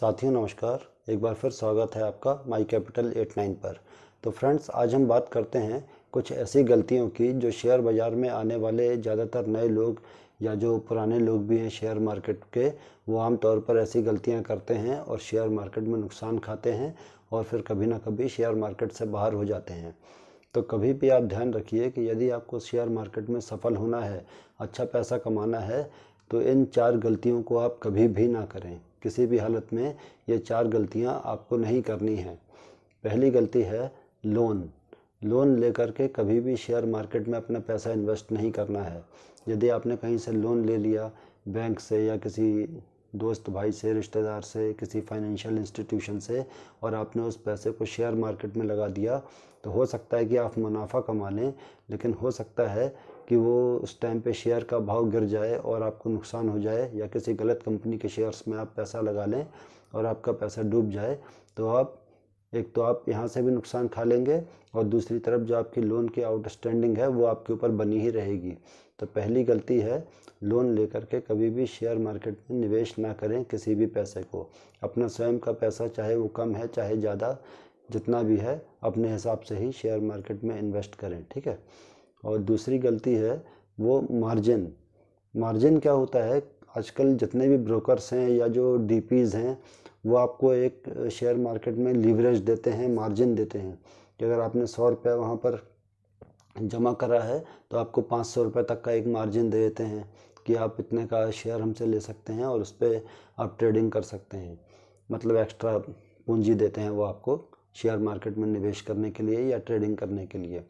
साथियों नमस्कार एक बार फिर स्वागत है आपका माई कैपिटल एट नाइन पर तो फ्रेंड्स आज हम बात करते हैं कुछ ऐसी गलतियों की जो शेयर बाज़ार में आने वाले ज़्यादातर नए लोग या जो पुराने लोग भी हैं शेयर मार्केट के वो आम तौर पर ऐसी गलतियां करते हैं और शेयर मार्केट में नुकसान खाते हैं और फिर कभी ना कभी शेयर मार्केट से बाहर हो जाते हैं तो कभी भी आप ध्यान रखिए कि यदि आपको शेयर मार्केट में सफल होना है अच्छा पैसा कमाना है तो इन चार गलतियों को आप कभी भी ना करें किसी भी हालत में ये चार गलतियाँ आपको नहीं करनी हैं पहली गलती है लोन लोन लेकर के कभी भी शेयर मार्केट में अपना पैसा इन्वेस्ट नहीं करना है यदि आपने कहीं से लोन ले लिया बैंक से या किसी दोस्त भाई से रिश्तेदार से किसी फाइनेंशियल इंस्टीट्यूशन से और आपने उस पैसे को शेयर मार्केट में लगा दिया तो हो सकता है कि आप मुनाफा कमा लें लेकिन हो सकता है कि वो उस टाइम पे शेयर का भाव गिर जाए और आपको नुकसान हो जाए या किसी गलत कंपनी के शेयर्स में आप पैसा लगा लें और आपका पैसा डूब जाए तो आप एक तो आप यहाँ से भी नुकसान खा लेंगे और दूसरी तरफ जो आपकी लोन की आउटस्टैंडिंग है वो आपके ऊपर बनी ही रहेगी तो पहली गलती है लोन लेकर के कभी भी शेयर मार्केट में निवेश ना करें किसी भी पैसे को अपना स्वयं का पैसा चाहे वो कम है चाहे ज़्यादा जितना भी है अपने हिसाब से ही शेयर मार्केट में इन्वेस्ट करें ठीक है और दूसरी गलती है वो मार्जिन मार्जिन क्या होता है आजकल जितने भी ब्रोकर्स हैं या जो डीपीज़ हैं वो आपको एक शेयर मार्केट में लीवरेज देते हैं मार्जिन देते हैं कि अगर आपने सौ रुपये वहाँ पर जमा करा है तो आपको पाँच सौ रुपये तक का एक मार्जिन दे देते हैं कि आप इतने का शेयर हमसे ले सकते हैं और उस पर आप ट्रेडिंग कर सकते हैं मतलब एक्स्ट्रा पूंजी देते हैं वो आपको शेयर मार्केट में निवेश करने के लिए या ट्रेडिंग करने के लिए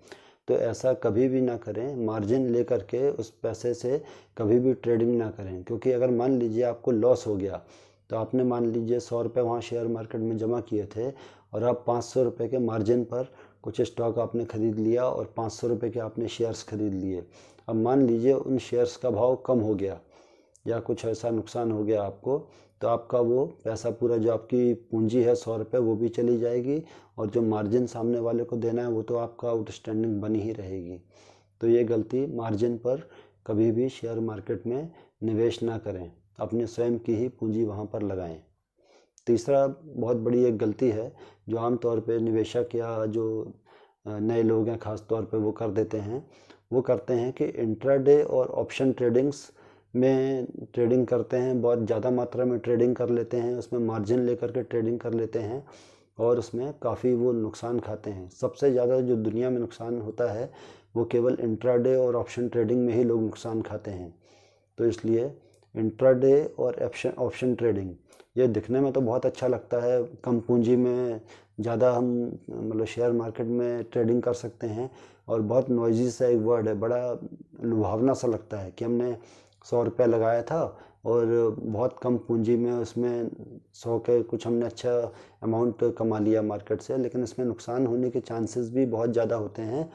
तो ऐसा कभी भी ना करें मार्जिन ले करके उस पैसे से कभी भी ट्रेडिंग ना करें क्योंकि अगर मान लीजिए आपको लॉस हो गया तो आपने मान लीजिए सौ रुपये वहाँ शेयर मार्केट में जमा किए थे और आप पाँच सौ रुपये के मार्जिन पर कुछ स्टॉक आपने ख़रीद लिया और पाँच सौ रुपये के आपने शेयर्स ख़रीद लिए अब मान लीजिए उन शेयर्स का भाव कम हो गया या कुछ ऐसा नुकसान हो गया आपको तो आपका वो पैसा पूरा जो आपकी पूंजी है सौ रुपये वो भी चली जाएगी और जो मार्जिन सामने वाले को देना है वो तो आपका आउटस्टैंडिंग बनी ही रहेगी तो ये गलती मार्जिन पर कभी भी शेयर मार्केट में निवेश ना करें अपने स्वयं की ही पूंजी वहाँ पर लगाएं तीसरा बहुत बड़ी एक गलती है जो आम तौर पर निवेशक या जो नए लोग हैं ख़ास तौर पर वो कर देते हैं वो करते हैं कि इंट्राडे और ऑप्शन ट्रेडिंग्स में ट्रेडिंग करते हैं बहुत ज़्यादा मात्रा में ट्रेडिंग कर लेते हैं उसमें मार्जिन लेकर के ट्रेडिंग कर लेते हैं और उसमें काफ़ी वो नुकसान खाते हैं सबसे ज़्यादा जो दुनिया में नुकसान होता है वो केवल इंट्राडे और ऑप्शन ट्रेडिंग में ही लोग नुकसान खाते हैं तो इसलिए इंट्राडे और ऑप्शन ऑप्शन ट्रेडिंग ये दिखने में तो बहुत अच्छा लगता है कम पूंजी में ज़्यादा हम मतलब शेयर मार्केट में ट्रेडिंग कर सकते हैं और बहुत नॉइजी सा एक वर्ड है बड़ा लुभावना सा लगता है कि हमने सौ रुपया लगाया था और बहुत कम पूंजी में उसमें सौ के कुछ हमने अच्छा अमाउंट कमा लिया मार्केट से लेकिन इसमें नुकसान होने के चांसेस भी बहुत ज़्यादा होते हैं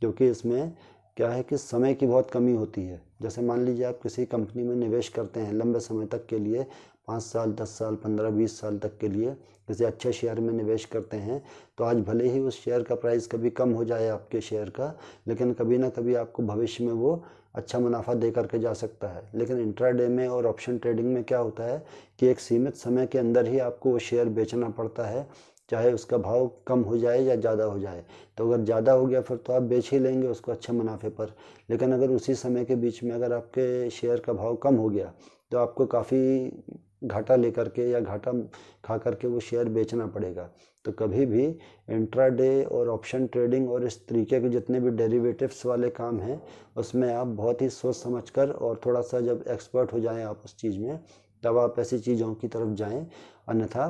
क्योंकि इसमें क्या है कि समय की बहुत कमी होती है जैसे मान लीजिए आप किसी कंपनी में निवेश करते हैं लंबे समय तक के लिए पाँच साल दस साल पंद्रह बीस साल तक के लिए किसी अच्छे शेयर में निवेश करते हैं तो आज भले ही उस शेयर का प्राइस कभी कम हो जाए आपके शेयर का लेकिन कभी ना कभी आपको भविष्य में वो अच्छा मुनाफा दे करके जा सकता है लेकिन इंट्राडे में और ऑप्शन ट्रेडिंग में क्या होता है कि एक सीमित समय के अंदर ही आपको वो शेयर बेचना पड़ता है चाहे उसका भाव कम हो जाए या ज़्यादा हो जाए तो अगर ज़्यादा हो गया फिर तो आप बेच ही लेंगे उसको अच्छे मुनाफे पर लेकिन अगर उसी समय के बीच में अगर आपके शेयर का भाव कम हो गया तो आपको काफ़ी घाटा लेकर के या घाटा खा करके वो शेयर बेचना पड़ेगा तो कभी भी इंट्राडे और ऑप्शन ट्रेडिंग और इस तरीके के जितने भी डेरिवेटिव्स वाले काम हैं उसमें आप बहुत ही सोच समझ कर और थोड़ा सा जब एक्सपर्ट हो जाएं आप उस चीज़ में तब आप ऐसी चीज़ों की तरफ जाएं अन्यथा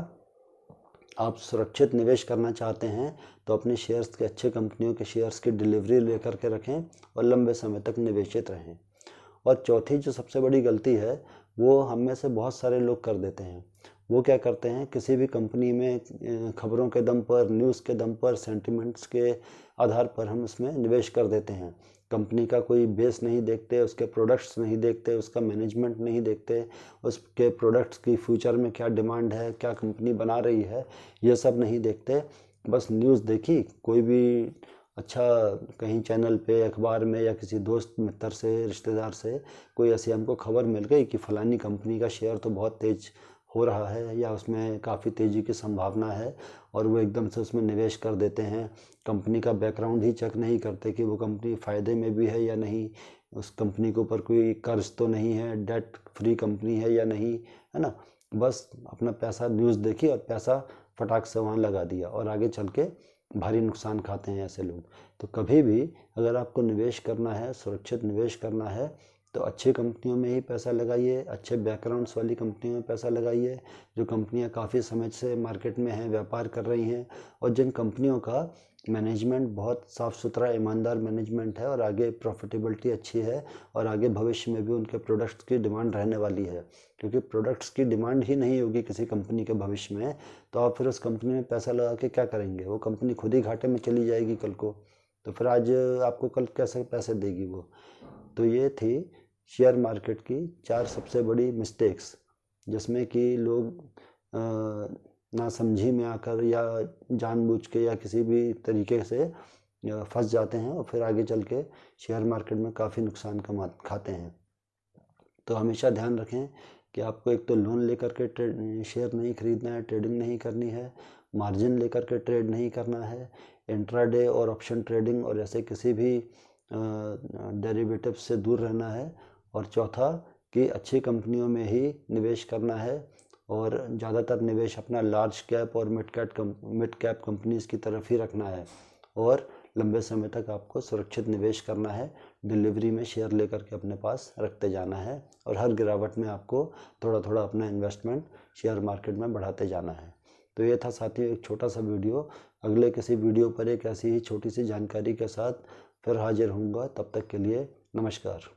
आप सुरक्षित निवेश करना चाहते हैं तो अपने शेयर्स के अच्छे कंपनियों के शेयर्स की डिलीवरी लेकर के रखें और लंबे समय तक निवेशित रहें और चौथी जो सबसे बड़ी गलती है वो हम में से बहुत सारे लोग कर देते हैं वो क्या करते हैं किसी भी कंपनी में खबरों के दम पर न्यूज़ के दम पर सेंटिमेंट्स के आधार पर हम उसमें निवेश कर देते हैं कंपनी का कोई बेस नहीं देखते उसके प्रोडक्ट्स नहीं देखते उसका मैनेजमेंट नहीं देखते उसके प्रोडक्ट्स की फ्यूचर में क्या डिमांड है क्या कंपनी बना रही है ये सब नहीं देखते बस न्यूज़ देखी कोई भी अच्छा कहीं चैनल पे अखबार में या किसी दोस्त मित्र से रिश्तेदार से कोई ऐसी हमको खबर मिल गई कि फ़लानी कंपनी का शेयर तो बहुत तेज़ हो रहा है या उसमें काफ़ी तेज़ी की संभावना है और वो एकदम से उसमें निवेश कर देते हैं कंपनी का बैकग्राउंड ही चेक नहीं करते कि वो कंपनी फ़ायदे में भी है या नहीं उस कंपनी के ऊपर कोई कर्ज तो नहीं है डेट फ्री कंपनी है या नहीं है ना बस अपना पैसा न्यूज़ देखी और पैसा फटाक से वहाँ लगा दिया और आगे चल के भारी नुकसान खाते हैं ऐसे लोग तो कभी भी अगर आपको निवेश करना है सुरक्षित निवेश करना है तो अच्छी कंपनियों में ही पैसा लगाइए अच्छे बैकग्राउंड्स वाली कंपनियों में पैसा लगाइए जो कंपनियां काफ़ी समय से मार्केट में हैं व्यापार कर रही हैं और जिन कंपनियों का मैनेजमेंट बहुत साफ़ सुथरा ईमानदार मैनेजमेंट है और आगे प्रॉफिटेबिलिटी अच्छी है और आगे भविष्य में भी उनके प्रोडक्ट्स की डिमांड रहने वाली है क्योंकि प्रोडक्ट्स की डिमांड ही नहीं होगी किसी कंपनी के भविष्य में तो आप फिर उस कंपनी में पैसा लगा के क्या करेंगे वो कंपनी खुद ही घाटे में चली जाएगी कल को तो फिर आज आपको कल कैसे पैसे देगी वो तो ये थी शेयर मार्केट की चार सबसे बड़ी मिस्टेक्स जिसमें कि लोग ना समझी में आकर या जानबूझ के या किसी भी तरीके से फंस जाते हैं और फिर आगे चल के शेयर मार्केट में काफ़ी नुकसान कमा खाते हैं तो हमेशा ध्यान रखें कि आपको एक तो लोन लेकर के शेयर नहीं खरीदना है ट्रेडिंग नहीं करनी है मार्जिन लेकर के ट्रेड नहीं करना है इंट्राडे और ऑप्शन ट्रेडिंग और ऐसे किसी भी डेरिवेटिव से दूर रहना है और चौथा कि अच्छी कंपनियों में ही निवेश करना है और ज़्यादातर निवेश अपना लार्ज कैप और mid cap mid cap companies की तरफ ही रखना है और लंबे समय तक आपको सुरक्षित निवेश करना है डिलीवरी में शेयर लेकर के अपने पास रखते जाना है और हर गिरावट में आपको थोड़ा थोड़ा अपना इन्वेस्टमेंट शेयर मार्केट में बढ़ाते जाना है तो ये था साथियों एक छोटा सा वीडियो अगले किसी वीडियो पर एक ऐसी ही छोटी सी जानकारी के साथ फिर हाजिर होऊंगा तब तक के लिए नमस्कार